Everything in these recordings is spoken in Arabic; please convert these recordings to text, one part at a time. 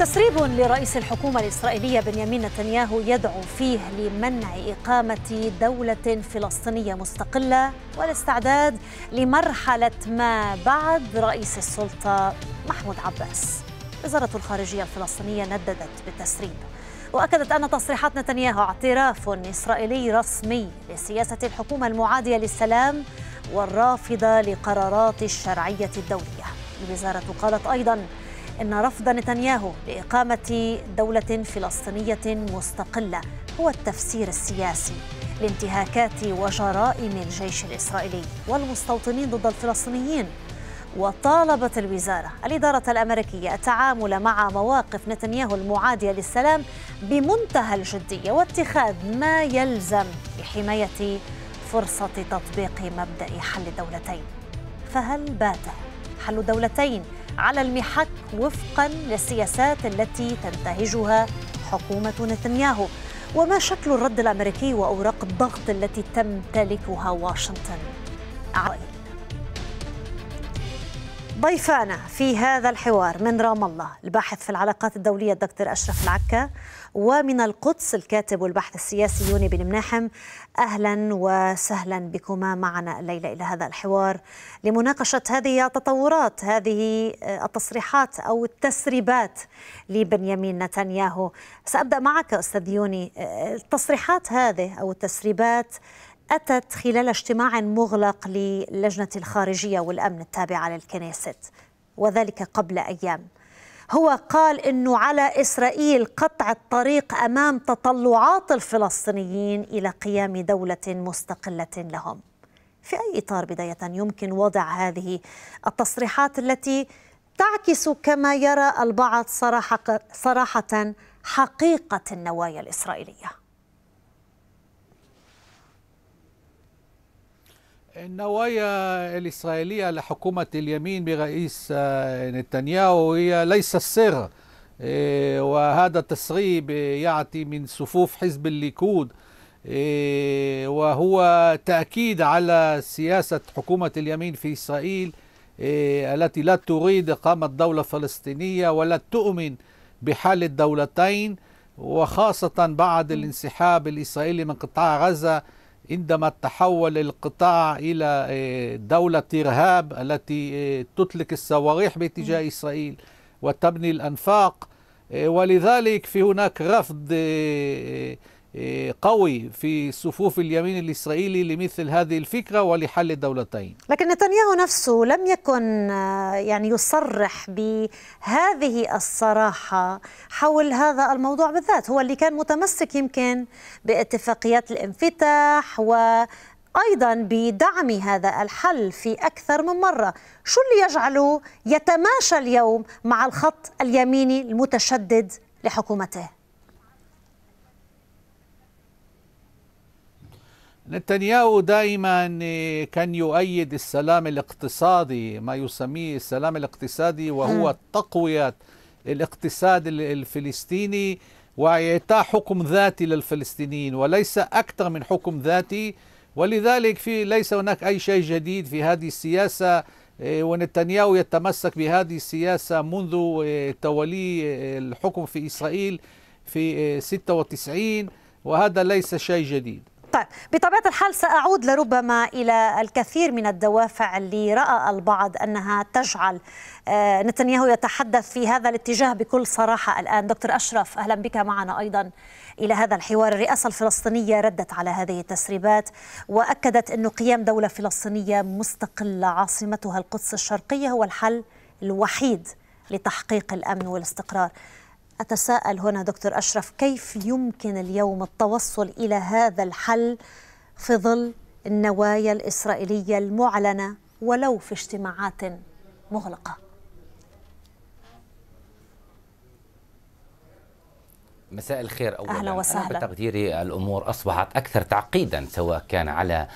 تسريب لرئيس الحكومة الإسرائيلية بنيامين نتنياهو يدعو فيه لمنع إقامة دولة فلسطينية مستقلة والاستعداد لمرحلة ما بعد رئيس السلطة محمود عباس وزارة الخارجية الفلسطينية نددت بالتسريب وأكدت أن تصريحات نتنياهو اعتراف إسرائيلي رسمي لسياسة الحكومة المعادية للسلام والرافضة لقرارات الشرعية الدولية الوزارة قالت أيضاً أن رفض نتنياهو لإقامة دولة فلسطينية مستقلة هو التفسير السياسي لانتهاكات وجرائم الجيش الإسرائيلي والمستوطنين ضد الفلسطينيين وطالبت الوزارة الإدارة الأمريكية التعامل مع مواقف نتنياهو المعادية للسلام بمنتهى الجدية واتخاذ ما يلزم لحماية فرصة تطبيق مبدأ حل الدولتين فهل بات حل دولتين على المحك وفقا للسياسات التي تنتهجها حكومة نتنياهو وما شكل الرد الأمريكي وأوراق الضغط التي تمتلكها واشنطن ضيفانا في هذا الحوار من رام الله الباحث في العلاقات الدولية الدكتور أشرف العكا ومن القدس الكاتب والباحث السياسي يوني بن مناحم أهلا وسهلا بكما معنا الليلة إلى هذا الحوار لمناقشة هذه التطورات هذه آه، التصريحات أو التسريبات لبنيامين نتنياهو سأبدأ معك أستاذ يوني آه، التصريحات هذه أو التسريبات أتت خلال اجتماع مغلق للجنة الخارجية والأمن التابعة للكنيست وذلك قبل أيام هو قال أنه على إسرائيل قطع الطريق أمام تطلعات الفلسطينيين إلى قيام دولة مستقلة لهم في أي إطار بداية يمكن وضع هذه التصريحات التي تعكس كما يرى البعض صراحة, صراحة حقيقة النوايا الإسرائيلية النوايا الإسرائيلية لحكومة اليمين برئيس آه، نتنياهو هي ليس السر آه، وهذا التسريب يعطي من صفوف حزب الليكود آه، وهو تأكيد على سياسة حكومة اليمين في إسرائيل التي لا تريد إقامة دولة فلسطينية ولا تؤمن بحل الدولتين وخاصة بعد الانسحاب الإسرائيلي من قطاع غزة عندما تحول القطاع إلى آه، دولة إرهاب التي آه، تطلق الصواريخ باتجاه إسرائيل وتبني الأنفاق آه، ولذلك في هناك رفض إيه، قوي في صفوف اليمين الإسرائيلي لمثل هذه الفكرة ولحل الدولتين لكن نتنياهو نفسه لم يكن آه، يعني يصرح بهذه الصراحة حول هذا الموضوع بالذات هو اللي كان متمسك يمكن باتفاقيات الانفتاح و ايضا بدعم هذا الحل في اكثر من مره، شو اللي يجعله يتماشى اليوم مع الخط اليميني المتشدد لحكومته؟ نتنياهو دائما كان يؤيد السلام الاقتصادي ما يسميه السلام الاقتصادي وهو تقوية الاقتصاد الفلسطيني وإعطاء حكم ذاتي للفلسطينيين وليس أكثر من حكم ذاتي ولذلك في ليس هناك أي شيء جديد في هذه السياسة إيه، ونتنياهو يتمسك بهذه السياسة منذ إيه، تولي إيه، الحكم في إسرائيل في 96 وهذا ليس شيء جديد طيب بطبيعة الحال سأعود لربما إلى الكثير من الدوافع اللي رأى البعض أنها تجعل آه، نتنياهو يتحدث في هذا الاتجاه بكل صراحة الآن دكتور أشرف أهلا بك معنا أيضا إلى هذا الحوار الرئاسة الفلسطينية ردت على هذه التسريبات وأكدت أن قيام دولة فلسطينية مستقلة عاصمتها القدس الشرقية هو الحل الوحيد لتحقيق الأمن والاستقرار أتساءل هنا دكتور أشرف كيف يمكن اليوم التوصل إلى هذا الحل في ظل النوايا الإسرائيلية المعلنة ولو في اجتماعات مغلقة مساء الخير أولا أهلا وسهلا بتقديري الأمور أصبحت أكثر تعقيدا سواء كان على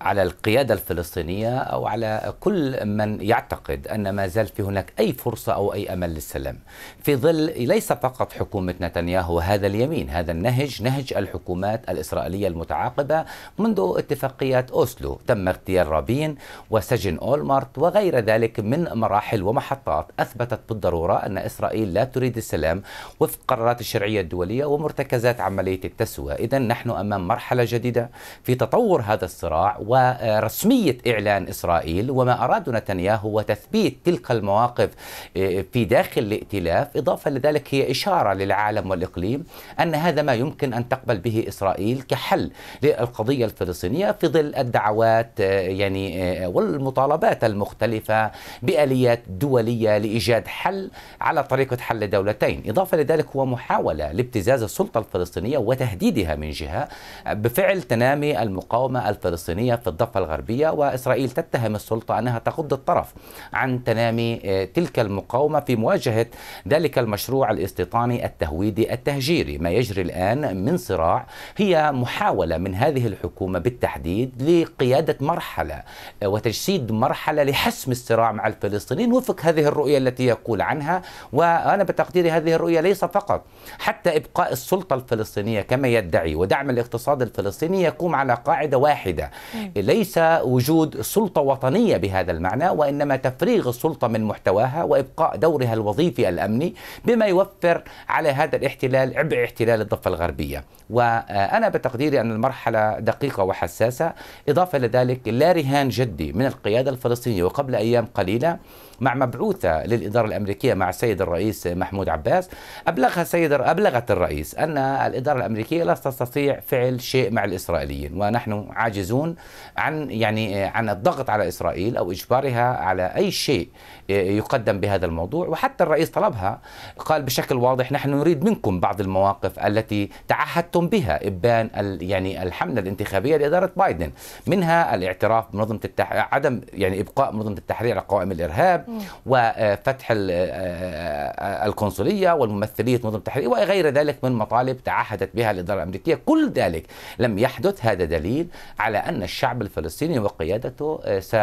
على القيادة الفلسطينية أو على كل من يعتقد أن ما زال في هناك أي فرصة أو أي أمل للسلام في ظل ليس فقط حكومة نتنياهو هذا اليمين هذا النهج نهج الحكومات الإسرائيلية المتعاقبة منذ اتفاقيات أوسلو تم اغتيال رابين وسجن أولمارت وغير ذلك من مراحل ومحطات أثبتت بالضرورة أن إسرائيل لا تريد السلام وفق قرارات الشرعية الدولية ومرتكزات عملية التسوية إذا نحن أمام مرحلة جديدة في تطور هذا الصراع ورسمية إعلان إسرائيل وما أراده نتنياهو هو تثبيت تلك المواقف آه، في داخل الائتلاف إضافة لذلك هي إشارة للعالم والإقليم أن هذا ما يمكن أن تقبل به إسرائيل كحل للقضية الفلسطينية في ظل الدعوات آه، يعني آه، والمطالبات المختلفة بآليات دولية لإيجاد حل على طريقة حل دولتين إضافة لذلك هو محاولة لابتزاز السلطة الفلسطينية وتهديدها من جهة بفعل تنامي المقاومة الفلسطينية في الضفة الغربية وإسرائيل تتهم السلطة أنها تغض الطرف عن تنامي آه، تلك المقاومة في مواجهة ذلك المشروع الاستيطاني التهويدي التهجيري ما يجري الآن من صراع هي محاولة من هذه الحكومة بالتحديد لقيادة مرحلة آه، وتجسيد مرحلة لحسم الصراع مع الفلسطينيين وفق هذه الرؤية التي يقول عنها وأنا بتقديري هذه الرؤية ليس فقط حتى إبقاء السلطة الفلسطينية كما يدعي ودعم الاقتصاد الفلسطيني يقوم على قاعدة واحدة نعم. ليس وجود سلطة وطنية بهذا المعنى وإنما تفريغ السلطة من محتواها وإبقاء دورها الوظيفي الأمني بما يوفر على هذا الاحتلال عبء احتلال الضفة الغربية وأنا بتقديري أن المرحلة دقيقة وحساسة إضافة لذلك لا رهان جدي من القيادة الفلسطينية وقبل أيام قليلة مع مبعوثة للإدارة الأمريكية مع السيد الرئيس محمود عباس أبلغها سيد أبلغت الرئيس أن الإدارة الأمريكية لا تستطيع فعل شيء مع الإسرائيليين ونحن عاجزون عن يعني عن الضغط على إسرائيل أو إجبارها على أي شيء يقدم بهذا الموضوع وحتى الرئيس طلبها قال بشكل واضح نحن نريد منكم بعض المواقف التي تعهدتم بها إبان يعني الحملة الانتخابية لإدارة بايدن منها الاعتراف بمنظمة التح... عدم يعني إبقاء منظمة التحرير على قوائم الإرهاب وفتح آه، آه، آه، القنصليه والممثليه منظمه التحرير وغير ذلك من مطالب تعهدت بها الاداره الامريكيه كل ذلك لم يحدث هذا دليل على ان الشعب الفلسطيني وقيادته س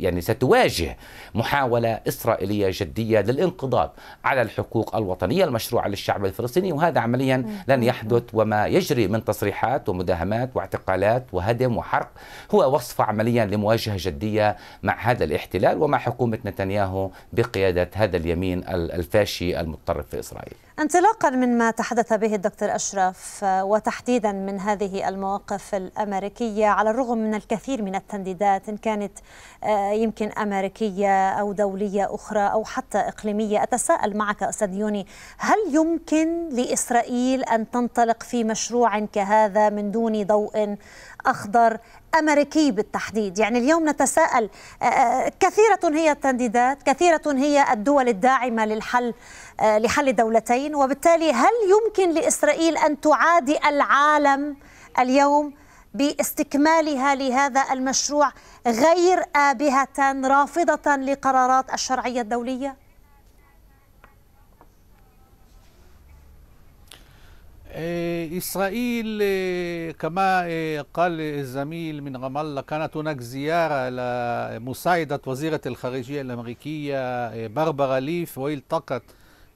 يعني ستواجه محاوله اسرائيليه جديه للانقضاض على الحقوق الوطنيه المشروعه للشعب الفلسطيني وهذا عمليا لن يحدث وما يجري من تصريحات ومداهمات واعتقالات وهدم وحرق هو وصفه عمليا لمواجهه جديه مع هذا الاحتلال ومع حكومه نتنياهو نتنياهو بقيادة هذا اليمين الفاشي المتطرف في إسرائيل انطلاقا من ما تحدث به الدكتور أشرف آه، وتحديدا من هذه المواقف الأمريكية على الرغم من الكثير من التنديدات إن كانت آه، يمكن أمريكية أو دولية أخرى أو حتى إقليمية أتساءل معك أستاذ يوني هل يمكن لإسرائيل أن تنطلق في مشروع كهذا من دون ضوء أخضر أمريكي بالتحديد يعني اليوم نتساءل آه، كثيرة هي التنديدات كثيرة هي الدول الداعمة للحل لحل دولتين الحسين وبالتالي هل يمكن لإسرائيل أن تعادي العالم اليوم باستكمالها لهذا المشروع غير آبهة رافضة لقرارات الشرعية الدولية؟ إيه، إسرائيل إيه، كما إيه، قال الزميل من رام الله كانت هناك زيارة لمساعدة وزيرة الخارجية الأمريكية بربرا ليف والتقت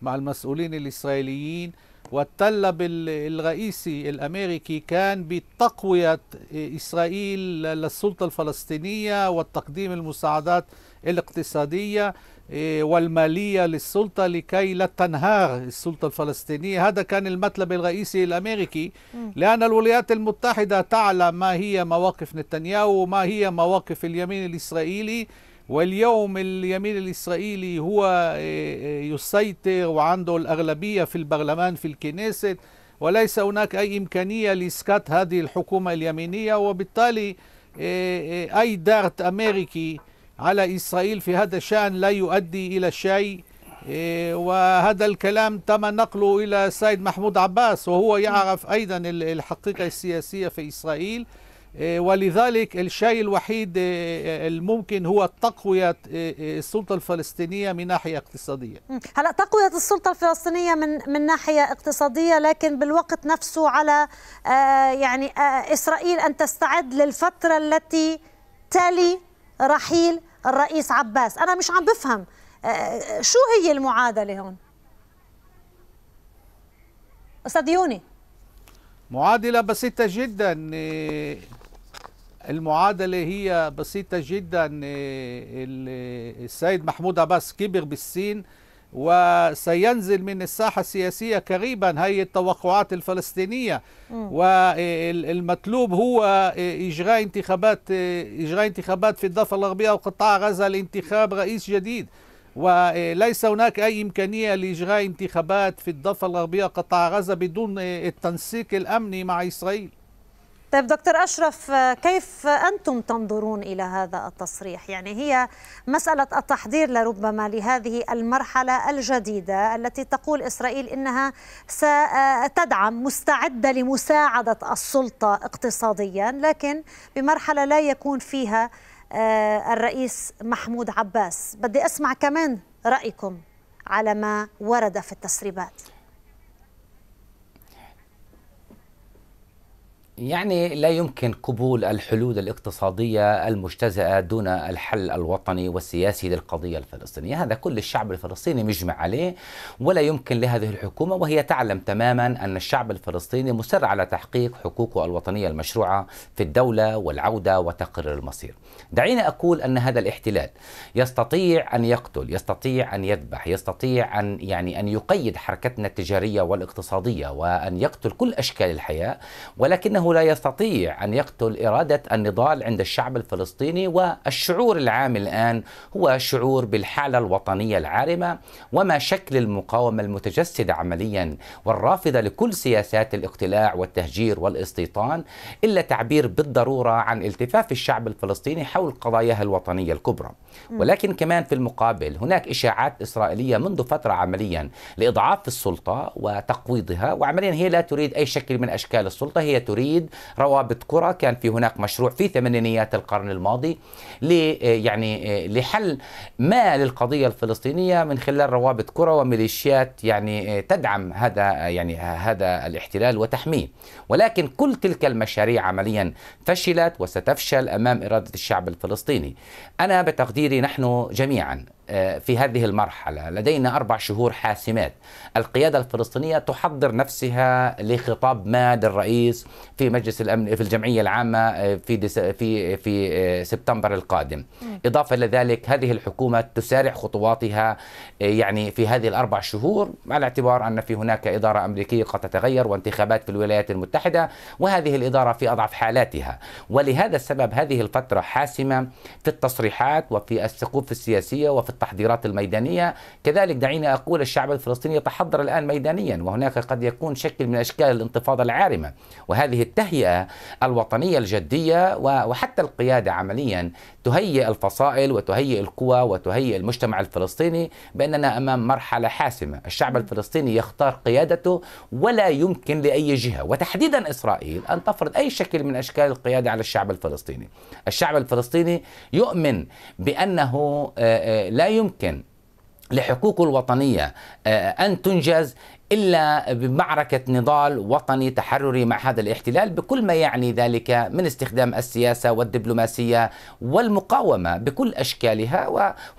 مع المسؤولين الإسرائيليين والتلب الرئيسي الأمريكي كان بتقوية إسرائيل للسلطة الفلسطينية وتقديم المساعدات الاقتصادية إيه، والمالية للسلطة لكي لا تنهار السلطة الفلسطينية هذا كان المطلب الرئيسي الأمريكي لأن الولايات المتحدة تعلم ما هي مواقف نتنياهو وما هي مواقف اليمين الإسرائيلي واليوم اليمين الإسرائيلي هو آه، آه، يسيطر وعنده الأغلبية في البرلمان في الكنيست وليس هناك أي إمكانية لإسكات هذه الحكومة اليمينية وبالتالي آه، أي دارت أمريكي على إسرائيل في هذا الشأن لا يؤدي إلى شيء وهذا الكلام تم نقله إلى السيد محمود عباس وهو يعرف أيضا الحقيقة السياسية في إسرائيل إيه، ولذلك الشيء الوحيد إيه، إيه، الممكن هو تقوية السلطة الفلسطينية من ناحية اقتصادية هلا تقوية السلطة الفلسطينية من من ناحية اقتصادية لكن بالوقت نفسه على آه، يعني آه، إسرائيل أن تستعد للفترة التي تلي رحيل الرئيس عباس أنا مش عم بفهم آه، شو هي المعادلة هون أستاذ يوني معادلة بسيطة جدا المعادلة هي بسيطة جدا آه، آه، السيد محمود عباس كبر بالسين وسينزل من الساحة السياسية قريبا هي التوقعات الفلسطينية م. والمطلوب آه، هو إجراء انتخابات إجراء انتخابات في الضفة الغربية وقطاع غزة لانتخاب رئيس جديد وليس هناك أي إمكانية لإجراء انتخابات في الضفة الغربية وقطاع غزة بدون التنسيق الأمني مع إسرائيل طيب دكتور أشرف كيف أنتم تنظرون إلى هذا التصريح؟ يعني هي مسألة التحضير لربما لهذه المرحلة الجديدة التي تقول إسرائيل إنها ستدعم مستعدة لمساعدة السلطة اقتصاديا لكن بمرحلة لا يكون فيها آه، الرئيس محمود عباس بدي أسمع كمان رأيكم على ما ورد في التسريبات يعني لا يمكن قبول الحلول الاقتصادية المجتزأة دون الحل الوطني والسياسي للقضية الفلسطينية هذا كل الشعب الفلسطيني مجمع عليه ولا يمكن لهذه الحكومة وهي تعلم تماما أن الشعب الفلسطيني مصر على تحقيق حقوقه الوطنية المشروعة في الدولة والعودة وتقرير المصير دعيني أقول أن هذا الاحتلال يستطيع أن يقتل يستطيع أن يذبح يستطيع أن يعني أن يقيد حركتنا التجارية والاقتصادية وأن يقتل كل أشكال الحياة ولكنه لا يستطيع ان يقتل اراده النضال عند الشعب الفلسطيني والشعور العام الان هو شعور بالحاله الوطنيه العارمه وما شكل المقاومه المتجسده عمليا والرافضه لكل سياسات الاقتلاع والتهجير والاستيطان الا تعبير بالضروره عن التفاف الشعب الفلسطيني حول قضاياه الوطنيه الكبرى ولكن كمان في المقابل هناك اشاعات اسرائيليه منذ فتره عمليا لاضعاف السلطه وتقويضها وعمليا هي لا تريد اي شكل من اشكال السلطه هي تريد جديد روابط كرة كان في هناك مشروع في ثمانينيات القرن الماضي آه، يعني آه، لحل ما للقضية الفلسطينية من خلال روابط كرة وميليشيات يعني آه، تدعم هذا يعني هذا الاحتلال وتحميه ولكن كل تلك المشاريع عمليا فشلت وستفشل أمام إرادة الشعب الفلسطيني أنا بتقديري نحن جميعا آه، في هذه المرحلة لدينا أربع شهور حاسمات القيادة الفلسطينية تحضر نفسها لخطاب ما للرئيس في مجلس الأمن في الجمعية العامة آه، في في في آه، سبتمبر القادم إضافة إلى ذلك هذه الحكومة تسارع خطواتها يعني في هذه الأربع شهور على اعتبار أن في هناك إدارة أمريكية قد تتغير وانتخابات في الولايات المتحدة وهذه الإدارة في أضعف حالاتها ولهذا السبب هذه الفترة حاسمة في التصريحات وفي السقوف السياسية وفي التحضيرات الميدانية كذلك دعيني أقول الشعب الفلسطيني يتحضر الآن ميدانيا وهناك قد يكون شكل من أشكال الانتفاضة العارمة وهذه التهيئة الوطنية الجدية وحتى القيادة عمليا تهيئ الفصائل وتهيئ القوى وتهيئ المجتمع الفلسطيني بأننا أمام مرحلة حاسمة الشعب الفلسطيني يختار قيادته ولا يمكن لأي جهة وتحديدا إسرائيل أن تفرض أي شكل من أشكال القيادة على الشعب الفلسطيني الشعب الفلسطيني يؤمن بأنه لا لا يمكن لحقوق الوطنية آه، أن تنجز إلا بمعركة نضال وطني تحرري مع هذا الاحتلال بكل ما يعني ذلك من استخدام السياسة والدبلوماسية والمقاومة بكل أشكالها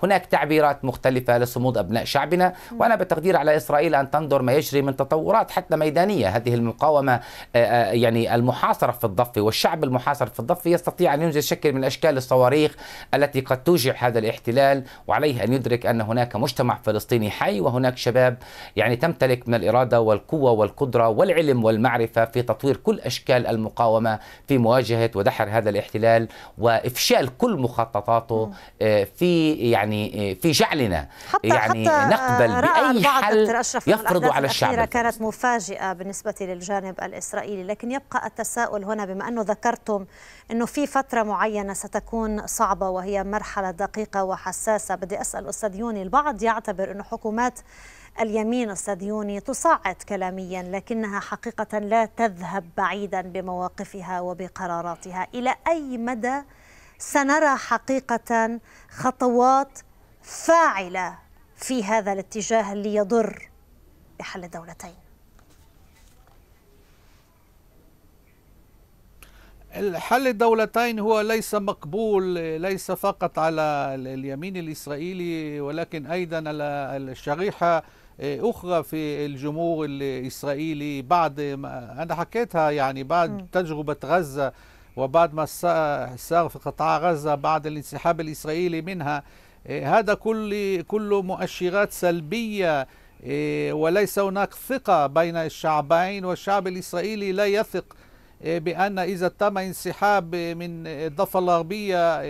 وهناك تعبيرات مختلفة لصمود أبناء شعبنا وأنا بتقدير على إسرائيل أن تنظر ما يجري من تطورات حتى ميدانية هذه المقاومة آه، آه، يعني المحاصرة في الضفة والشعب المحاصر في الضفة يستطيع أن ينجز شكل من أشكال الصواريخ التي قد توجع هذا الاحتلال وعليه أن يدرك أن هناك مجتمع فلسطيني حي وهناك شباب يعني تمتلك من الإرادة والقوة والقدرة والعلم والمعرفة في تطوير كل أشكال المقاومة في مواجهة ودحر هذا الاحتلال وإفشال كل مخططاته آه، في يعني آه، في جعلنا حتى يعني نقبل بأي حل يفرض على الشعب كانت مفاجئة بالنسبة للجانب الإسرائيلي لكن يبقى التساؤل هنا بما أنه ذكرتم أنه في فترة معينة ستكون صعبة وهي مرحلة دقيقة وحساسة بدي أسأل أستاذ يوني البعض يعتبر أنه حكومات اليمين الصهيوني تصعد كلاميا لكنها حقيقة لا تذهب بعيدا بمواقفها وبقراراتها إلى أي مدى سنرى حقيقة خطوات فاعلة في هذا الاتجاه ليضر بحل الدولتين الحل الدولتين هو ليس مقبول ليس فقط على اليمين الإسرائيلي ولكن أيضا على الشريحة آه، اخرى في الجمهور الاسرائيلي بعد ما انا حكيتها يعني بعد تجربه غزه وبعد ما صار في قطاع غزه بعد الانسحاب الاسرائيلي منها آه، هذا كل كله مؤشرات سلبيه آه، وليس هناك ثقه بين الشعبين والشعب الاسرائيلي لا يثق بأن إذا تم انسحاب من الضفة الغربية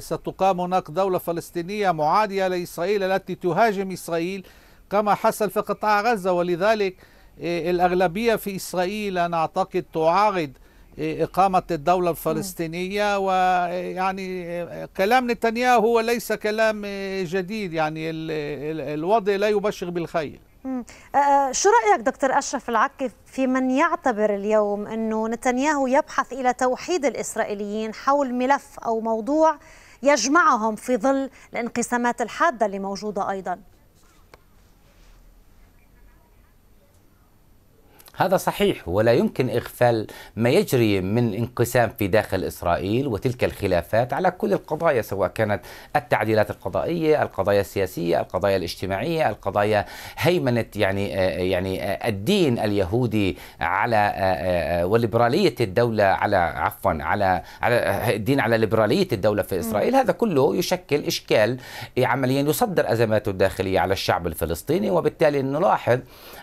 ستقام هناك دولة فلسطينية معادية لإسرائيل التي تهاجم إسرائيل كما حصل في قطاع غزة ولذلك إيه، الأغلبية في إسرائيل أنا أعتقد تعارض إيه، إقامة الدولة الفلسطينية ويعني إيه، كلام نتنياهو هو ليس كلام جديد يعني الوضع لا يبشر بالخير أه، أه، شو رأيك دكتور أشرف العكي في من يعتبر اليوم أنه نتنياهو يبحث إلى توحيد الإسرائيليين حول ملف أو موضوع يجمعهم في ظل الانقسامات الحادة اللي موجودة أيضاً هذا صحيح ولا يمكن إغفال ما يجري من انقسام في داخل إسرائيل وتلك الخلافات على كل القضايا سواء كانت التعديلات القضائية القضايا السياسية القضايا الاجتماعية القضايا هيمنة يعني آه، آه، يعني آه، الدين اليهودي على وليبرالية الدولة على عفوا على على الدين على ليبرالية الدولة في إسرائيل هذا كله يشكل إشكال عمليا يصدر أزماته الداخلية على الشعب الفلسطيني وبالتالي نلاحظ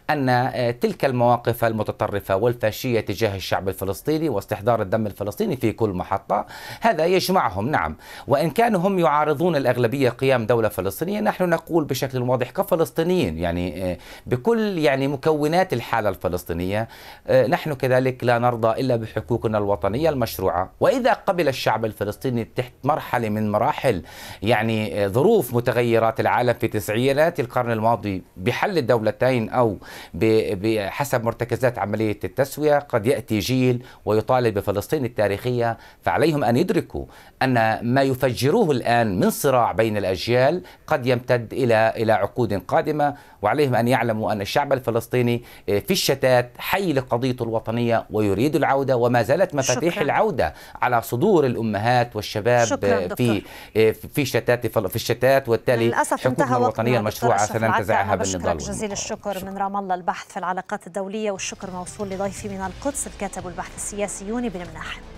أن آه، تلك المواقف المتطرفة والفاشية تجاه الشعب الفلسطيني واستحضار الدم الفلسطيني في كل محطة هذا يجمعهم نعم وإن كانوا هم يعارضون الأغلبية قيام دولة فلسطينية نحن نقول بشكل واضح كفلسطينيين يعني آه، بكل يعني مكونات الحالة الفلسطينية آه، نحن كذلك لا نرضى إلا بحقوقنا الوطنية المشروعة وإذا قبل الشعب الفلسطيني تحت مرحلة من مراحل يعني ظروف متغيرات العالم في تسعينات القرن الماضي بحل الدولتين أو بحسب مرتكزات عملية التسوية قد يأتي جيل ويطالب بفلسطين التاريخية فعليهم أن يدركوا أن ما يفجروه الآن من صراع بين الأجيال قد يمتد إلى إلى عقود قادمة وعليهم أن يعلموا أن الشعب الفلسطيني آه، في الشتات حي لقضيته الوطنية ويريد العودة وما زالت مفاتيح شكرا. العودة على صدور الأمهات والشباب آه، في آه، في شتات في الشتات والتالي للأسف الوطنية المشروعة سننتزعها بالنضال جزيل الشكر من رام الله الله البحث في العلاقات الدولية والشكر موصول لضيفي من القدس الكاتب والبحث السياسي يوني بن مناحم